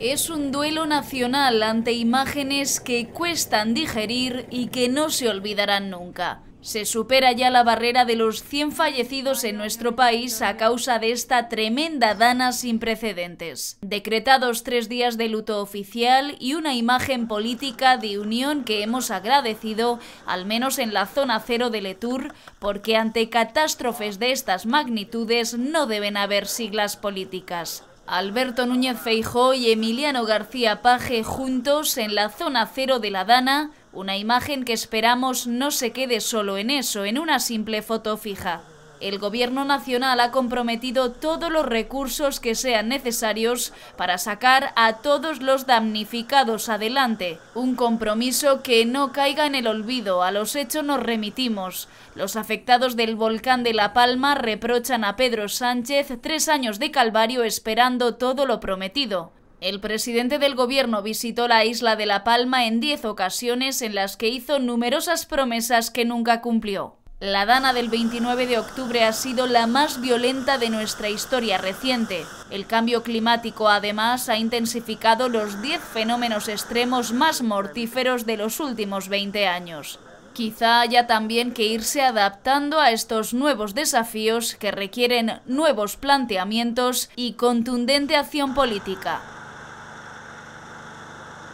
Es un duelo nacional ante imágenes que cuestan digerir y que no se olvidarán nunca. Se supera ya la barrera de los 100 fallecidos en nuestro país a causa de esta tremenda dana sin precedentes. Decretados tres días de luto oficial y una imagen política de unión que hemos agradecido, al menos en la zona cero de Letur, porque ante catástrofes de estas magnitudes no deben haber siglas políticas. Alberto Núñez Feijó y Emiliano García Paje juntos en la zona cero de la Dana, una imagen que esperamos no se quede solo en eso, en una simple foto fija. El Gobierno Nacional ha comprometido todos los recursos que sean necesarios para sacar a todos los damnificados adelante. Un compromiso que no caiga en el olvido. A los hechos nos remitimos. Los afectados del volcán de La Palma reprochan a Pedro Sánchez tres años de calvario esperando todo lo prometido. El presidente del gobierno visitó la isla de La Palma en diez ocasiones en las que hizo numerosas promesas que nunca cumplió. La dana del 29 de octubre ha sido la más violenta de nuestra historia reciente. El cambio climático además ha intensificado los 10 fenómenos extremos más mortíferos de los últimos 20 años. Quizá haya también que irse adaptando a estos nuevos desafíos que requieren nuevos planteamientos y contundente acción política.